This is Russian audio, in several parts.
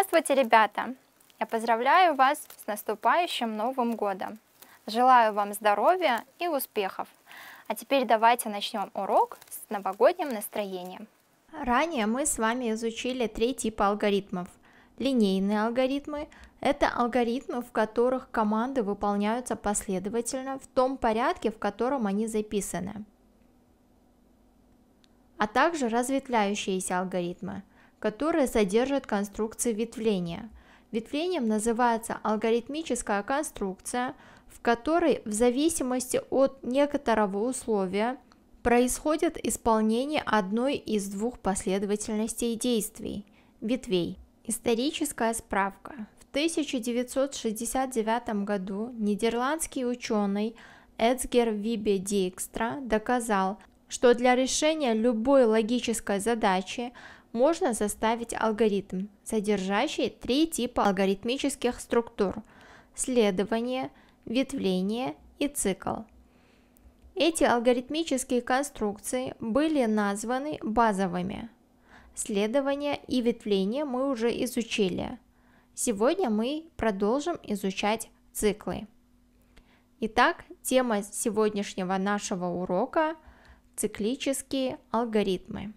Здравствуйте, ребята! Я поздравляю вас с наступающим Новым Годом! Желаю вам здоровья и успехов! А теперь давайте начнем урок с новогодним настроением. Ранее мы с вами изучили три типа алгоритмов. Линейные алгоритмы – это алгоритмы, в которых команды выполняются последовательно в том порядке, в котором они записаны. А также разветвляющиеся алгоритмы – которые содержат конструкции ветвления. Ветвлением называется алгоритмическая конструкция, в которой в зависимости от некоторого условия происходит исполнение одной из двух последовательностей действий – ветвей. Историческая справка. В 1969 году нидерландский ученый Эцгер Вибе Дикстра доказал, что для решения любой логической задачи – можно составить алгоритм, содержащий три типа алгоритмических структур – следование, ветвление и цикл. Эти алгоритмические конструкции были названы базовыми. Следование и ветвление мы уже изучили. Сегодня мы продолжим изучать циклы. Итак, тема сегодняшнего нашего урока – циклические алгоритмы.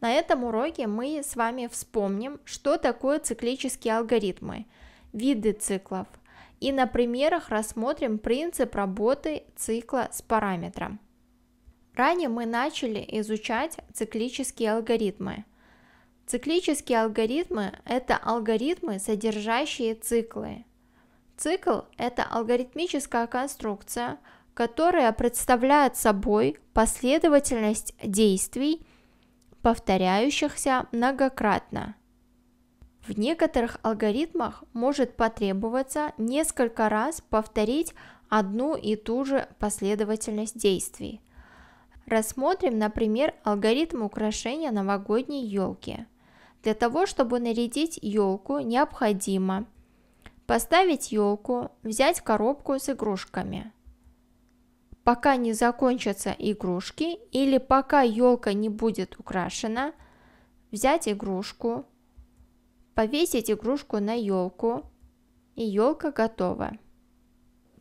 На этом уроке мы с вами вспомним, что такое циклические алгоритмы, виды циклов и на примерах рассмотрим принцип работы цикла с параметром. Ранее мы начали изучать циклические алгоритмы. Циклические алгоритмы – это алгоритмы, содержащие циклы. Цикл – это алгоритмическая конструкция, которая представляет собой последовательность действий – повторяющихся многократно. В некоторых алгоритмах может потребоваться несколько раз повторить одну и ту же последовательность действий. Рассмотрим, например, алгоритм украшения новогодней елки. Для того, чтобы нарядить елку, необходимо поставить елку, взять коробку с игрушками – пока не закончатся игрушки или пока елка не будет украшена, взять игрушку, повесить игрушку на елку, и елка готова.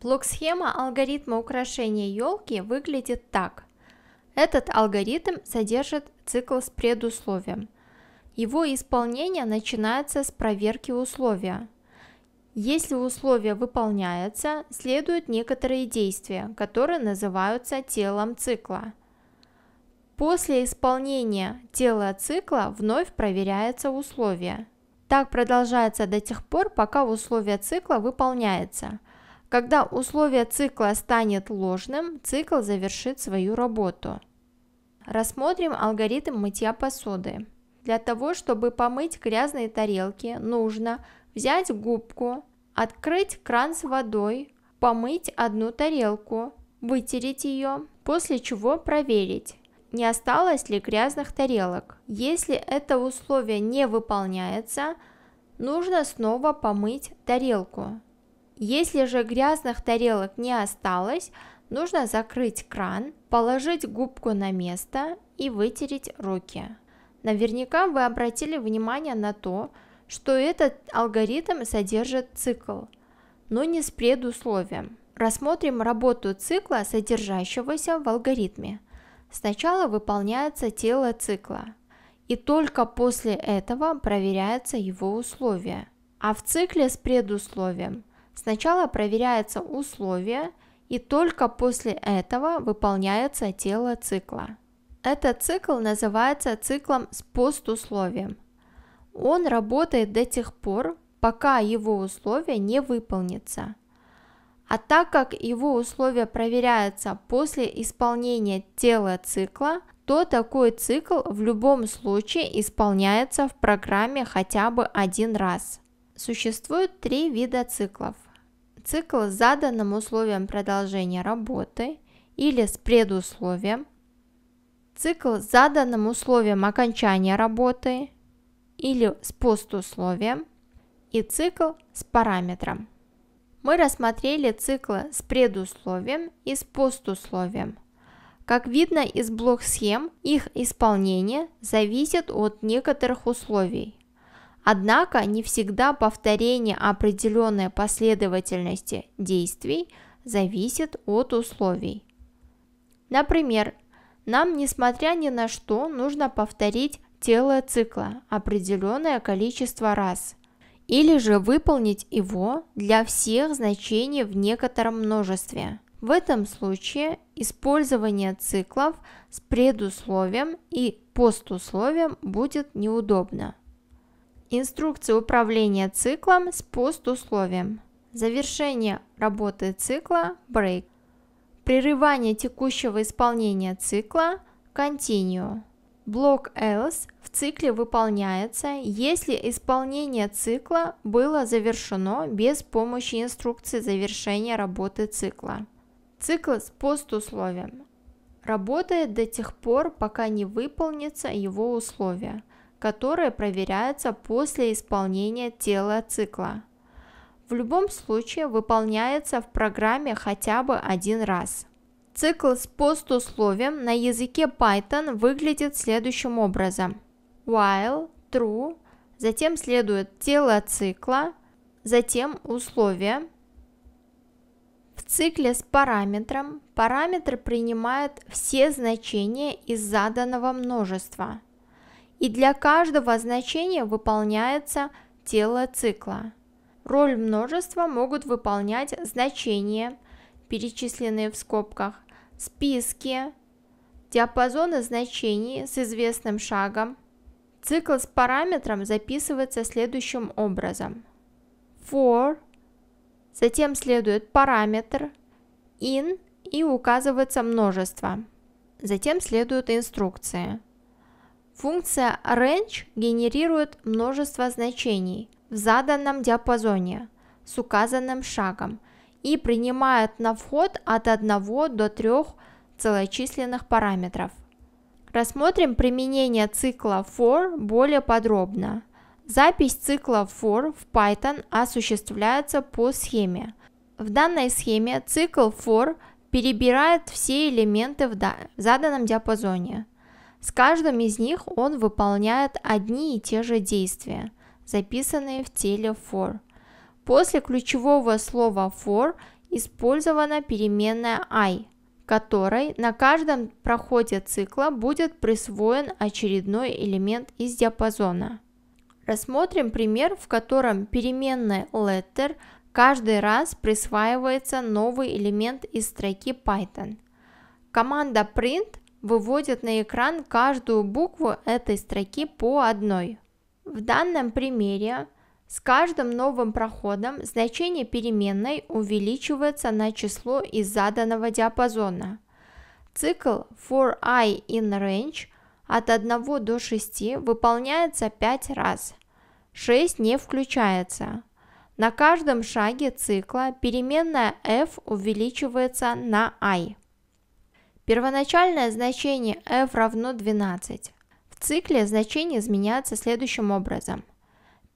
Блок-схема алгоритма украшения елки выглядит так. Этот алгоритм содержит цикл с предусловием. Его исполнение начинается с проверки условия. Если условие выполняется, следуют некоторые действия, которые называются телом цикла. После исполнения тела цикла вновь проверяется условие. Так продолжается до тех пор, пока условие цикла выполняется. Когда условие цикла станет ложным, цикл завершит свою работу. Рассмотрим алгоритм мытья посуды. Для того, чтобы помыть грязные тарелки, нужно – взять губку, открыть кран с водой, помыть одну тарелку, вытереть ее, после чего проверить, не осталось ли грязных тарелок. Если это условие не выполняется, нужно снова помыть тарелку. Если же грязных тарелок не осталось, нужно закрыть кран, положить губку на место и вытереть руки. Наверняка вы обратили внимание на то, что что этот алгоритм содержит цикл, но не с предусловием. Рассмотрим работу цикла, содержащегося в алгоритме. Сначала выполняется тело цикла, и только после этого проверяются его условия. А в цикле с предусловием сначала проверяется условие, и только после этого выполняется тело цикла. Этот цикл называется циклом с постусловием – он работает до тех пор, пока его условия не выполнятся. А так как его условия проверяются после исполнения тела цикла, то такой цикл в любом случае исполняется в программе хотя бы один раз. Существует три вида циклов. Цикл с заданным условием продолжения работы или с предусловием, цикл с заданным условием окончания работы или с постусловием и цикл с параметром. Мы рассмотрели циклы с предусловием и с постусловием. Как видно из блок-схем, их исполнение зависит от некоторых условий. Однако не всегда повторение определенной последовательности действий зависит от условий. Например, нам, несмотря ни на что, нужно повторить тело цикла определенное количество раз, или же выполнить его для всех значений в некотором множестве. В этом случае использование циклов с предусловием и постусловием будет неудобно. Инструкция управления циклом с постусловием. Завершение работы цикла – break. Прерывание текущего исполнения цикла – continue. Блок else в цикле выполняется, если исполнение цикла было завершено без помощи инструкции завершения работы цикла. Цикл с постусловием работает до тех пор, пока не выполнится его условие, которое проверяется после исполнения тела цикла. В любом случае выполняется в программе хотя бы один раз. Цикл с постусловием на языке Python выглядит следующим образом. While, true, затем следует тело цикла, затем условие. В цикле с параметром параметр принимает все значения из заданного множества. И для каждого значения выполняется тело цикла. Роль множества могут выполнять значения, перечисленные в скобках, списки, диапазоны значений с известным шагом. Цикл с параметром записывается следующим образом. For, затем следует параметр, in и указывается множество. Затем следуют инструкции. Функция range генерирует множество значений в заданном диапазоне с указанным шагом – и принимает на вход от 1 до 3 целочисленных параметров. Рассмотрим применение цикла for более подробно. Запись цикла for в Python осуществляется по схеме. В данной схеме цикл for перебирает все элементы в заданном диапазоне. С каждым из них он выполняет одни и те же действия, записанные в теле for. После ключевого слова for использована переменная i, которой на каждом проходе цикла будет присвоен очередной элемент из диапазона. Рассмотрим пример, в котором переменная letter каждый раз присваивается новый элемент из строки Python. Команда print выводит на экран каждую букву этой строки по одной. В данном примере с каждым новым проходом значение переменной увеличивается на число из заданного диапазона. Цикл for i in range от 1 до 6 выполняется 5 раз. 6 не включается. На каждом шаге цикла переменная f увеличивается на i. Первоначальное значение f равно 12. В цикле значения изменяются следующим образом –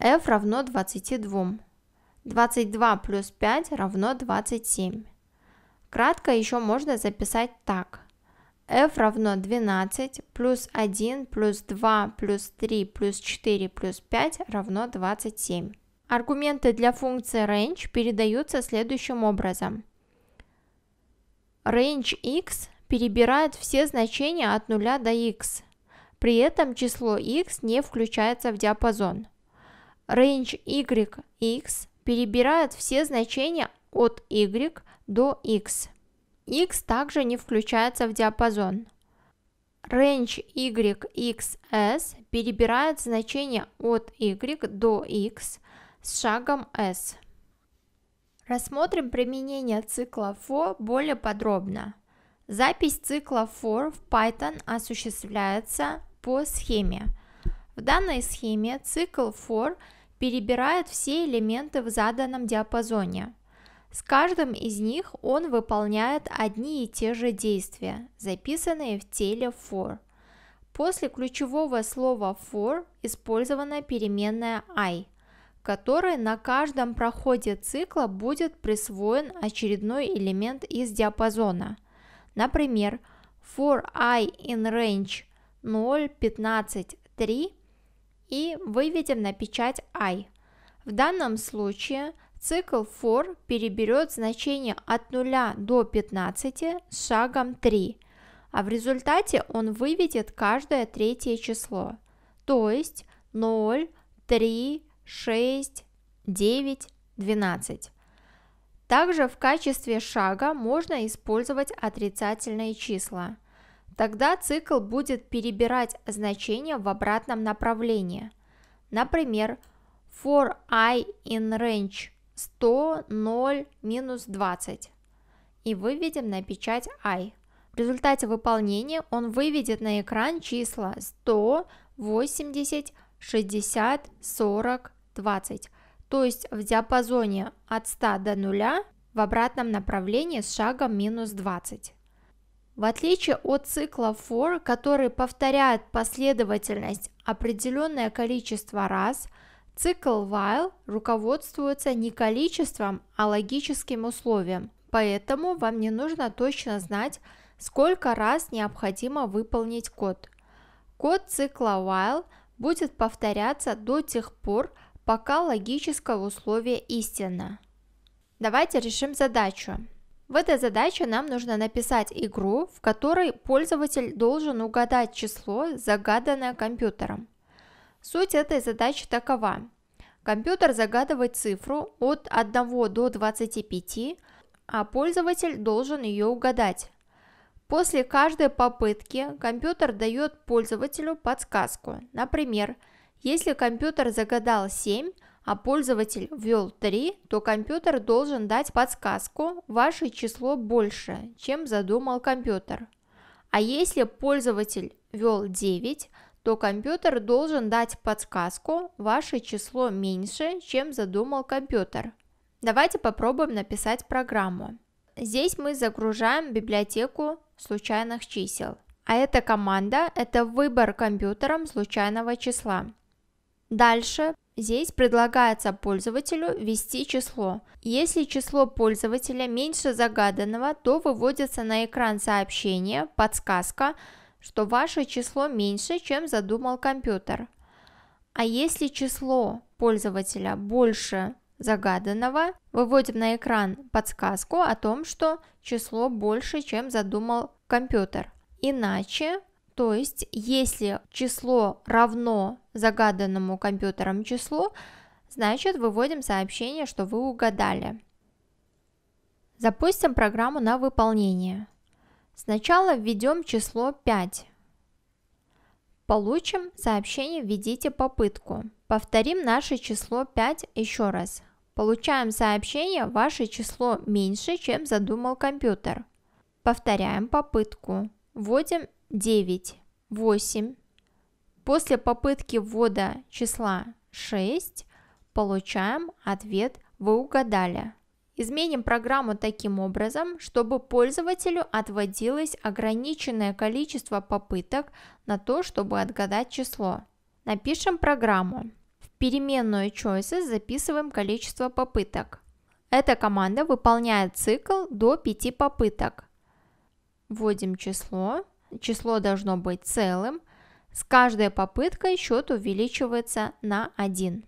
f равно 22. 22 плюс 5 равно 27. Кратко еще можно записать так. f равно 12 плюс 1 плюс 2 плюс 3 плюс 4 плюс 5 равно 27. Аргументы для функции range передаются следующим образом. Range x перебирает все значения от 0 до x. При этом число x не включается в диапазон – range y, x перебирает все значения от y до x. x также не включается в диапазон. Range s) перебирает значения от Y до X с шагом S. Рассмотрим применение цикла for более подробно. Запись цикла for в Python осуществляется по схеме – в данной схеме цикл for перебирает все элементы в заданном диапазоне. С каждым из них он выполняет одни и те же действия, записанные в теле for. После ключевого слова for использована переменная i, которой на каждом проходе цикла будет присвоен очередной элемент из диапазона. Например, for i in range 0, 15, 3 и выведем на печать i. В данном случае цикл for переберет значение от 0 до 15 с шагом 3, а в результате он выведет каждое третье число, то есть 0, 3, 6, 9, 12. Также в качестве шага можно использовать отрицательные числа. Тогда цикл будет перебирать значения в обратном направлении. Например, for i in range 100, 0, минус 20. И выведем на печать i. В результате выполнения он выведет на экран числа 100, 80, 60, 40, 20. То есть в диапазоне от 100 до 0 в обратном направлении с шагом минус 20. В отличие от цикла for, который повторяет последовательность определенное количество раз, цикл while руководствуется не количеством, а логическим условием. Поэтому вам не нужно точно знать, сколько раз необходимо выполнить код. Код цикла while будет повторяться до тех пор, пока логическое условие истинно. Давайте решим задачу. В этой задаче нам нужно написать игру, в которой пользователь должен угадать число, загаданное компьютером. Суть этой задачи такова. Компьютер загадывает цифру от 1 до 25, а пользователь должен ее угадать. После каждой попытки компьютер дает пользователю подсказку. Например, если компьютер загадал 7, а пользователь ввел 3, то компьютер должен дать подсказку «Ваше число больше, чем задумал компьютер». А если пользователь ввел 9, то компьютер должен дать подсказку «Ваше число меньше, чем задумал компьютер». Давайте попробуем написать программу. Здесь мы загружаем библиотеку случайных чисел. А эта команда – это выбор компьютером случайного числа. Дальше Здесь предлагается пользователю ввести число. Если число пользователя меньше загаданного, то выводится на экран сообщение, подсказка, что ваше число меньше, чем задумал компьютер. А если число пользователя больше загаданного, выводим на экран подсказку о том, что число больше, чем задумал компьютер. Иначе, то есть если число равно загаданному компьютером числу, значит выводим сообщение, что вы угадали. Запустим программу на выполнение. Сначала введем число 5. Получим сообщение «Введите попытку». Повторим наше число 5 еще раз. Получаем сообщение «Ваше число меньше, чем задумал компьютер». Повторяем попытку. Вводим 9, 8, После попытки ввода числа 6 получаем ответ «Вы угадали». Изменим программу таким образом, чтобы пользователю отводилось ограниченное количество попыток на то, чтобы отгадать число. Напишем программу. В переменную choices записываем количество попыток. Эта команда выполняет цикл до 5 попыток. Вводим число. Число должно быть целым – с каждой попыткой счет увеличивается на 1.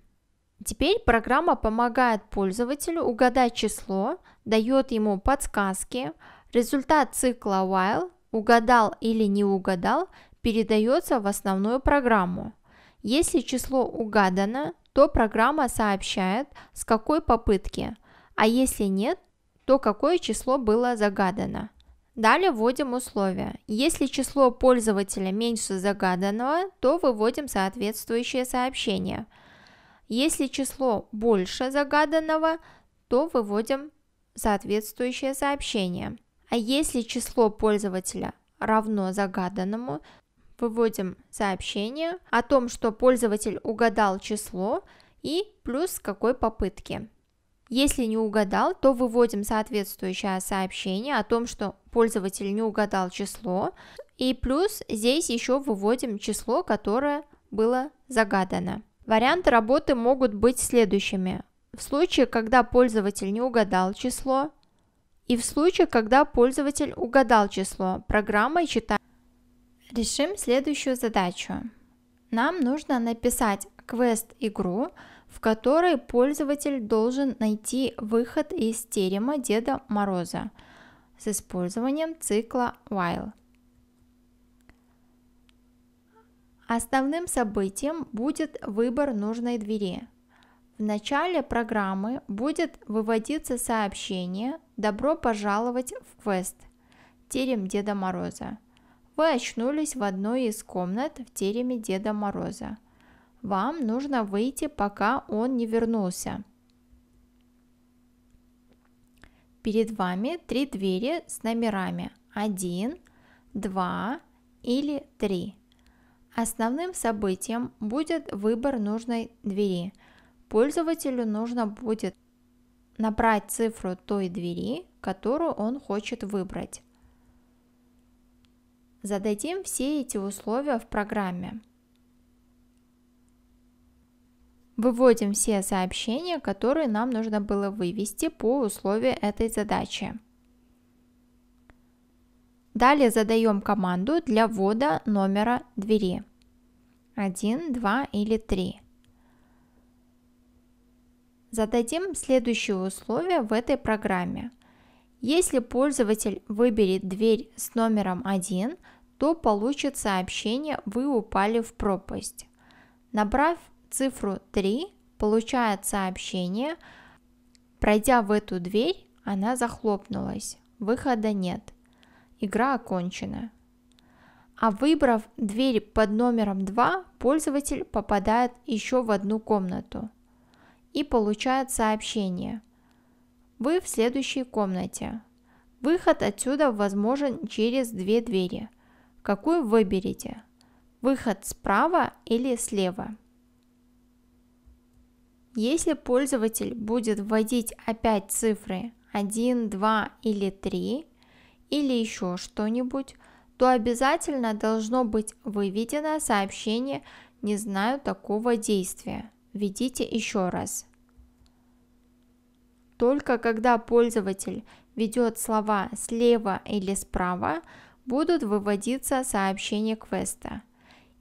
Теперь программа помогает пользователю угадать число, дает ему подсказки, результат цикла while угадал или не угадал передается в основную программу. Если число угадано, то программа сообщает, с какой попытки, а если нет, то какое число было загадано. Далее вводим условия. Если число пользователя меньше загаданного, то выводим соответствующее сообщение. Если число больше загаданного, то выводим соответствующее сообщение. А если число пользователя равно загаданному, выводим сообщение о том, что пользователь угадал число и плюс какой попытки. Если не угадал, то выводим соответствующее сообщение о том, что пользователь не угадал число, и плюс здесь еще выводим число, которое было загадано. Варианты работы могут быть следующими. В случае, когда пользователь не угадал число, и в случае, когда пользователь угадал число, программа читает. Решим следующую задачу. Нам нужно написать квест-игру, в которой пользователь должен найти выход из терема Деда Мороза с использованием цикла while. Основным событием будет выбор нужной двери. В начале программы будет выводиться сообщение «Добро пожаловать в квест» терем Деда Мороза. Вы очнулись в одной из комнат в тереме Деда Мороза – вам нужно выйти, пока он не вернулся. Перед вами три двери с номерами 1, 2 или 3. Основным событием будет выбор нужной двери. Пользователю нужно будет набрать цифру той двери, которую он хочет выбрать. Зададим все эти условия в программе. Выводим все сообщения, которые нам нужно было вывести по условию этой задачи. Далее задаем команду для ввода номера двери. 1, 2 или 3. Зададим следующее условие в этой программе. Если пользователь выберет дверь с номером 1, то получит сообщение «Вы упали в пропасть». Набрав цифру 3, получает сообщение. Пройдя в эту дверь, она захлопнулась. Выхода нет. Игра окончена. А выбрав дверь под номером 2, пользователь попадает еще в одну комнату и получает сообщение. Вы в следующей комнате. Выход отсюда возможен через две двери. Какую выберете? Выход справа или слева? Если пользователь будет вводить опять цифры 1, 2 или 3 или еще что-нибудь, то обязательно должно быть выведено сообщение «Не знаю такого действия». Введите еще раз. Только когда пользователь ведет слова слева или справа, будут выводиться сообщения квеста.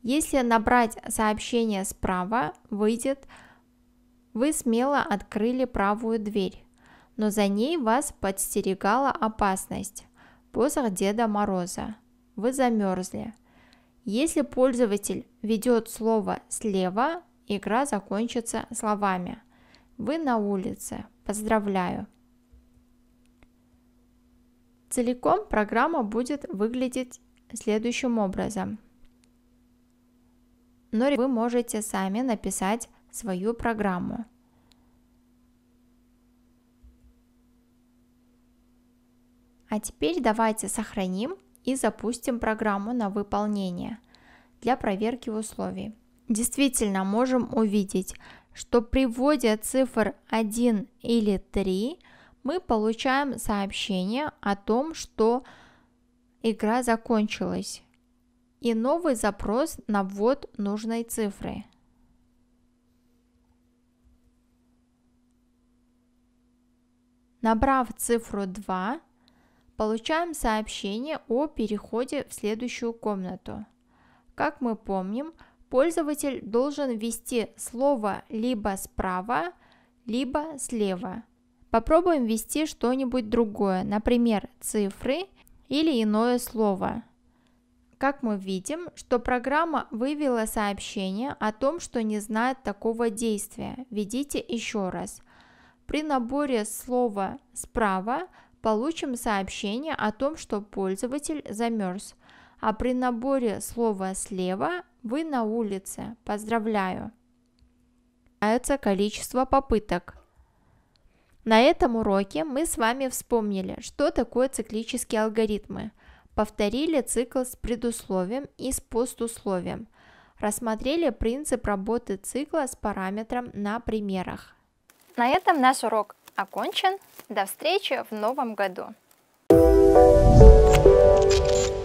Если набрать сообщение справа, выйдет вы смело открыли правую дверь, но за ней вас подстерегала опасность. позор Деда Мороза. Вы замерзли. Если пользователь ведет слово слева, игра закончится словами. Вы на улице. Поздравляю. Целиком программа будет выглядеть следующим образом. Но вы можете сами написать свою программу. А теперь давайте сохраним и запустим программу на выполнение для проверки условий. Действительно, можем увидеть, что при вводе цифр 1 или 3 мы получаем сообщение о том, что игра закончилась и новый запрос на ввод нужной цифры. Набрав цифру 2, получаем сообщение о переходе в следующую комнату. Как мы помним, пользователь должен ввести слово либо справа, либо слева. Попробуем ввести что-нибудь другое, например, цифры или иное слово. Как мы видим, что программа вывела сообщение о том, что не знает такого действия. Введите еще раз. При наборе слова «справа» получим сообщение о том, что пользователь замерз, а при наборе слова «слева» вы на улице. Поздравляю! Это количество попыток. На этом уроке мы с вами вспомнили, что такое циклические алгоритмы, повторили цикл с предусловием и с постусловием, рассмотрели принцип работы цикла с параметром на примерах. На этом наш урок окончен. До встречи в новом году! Thank you.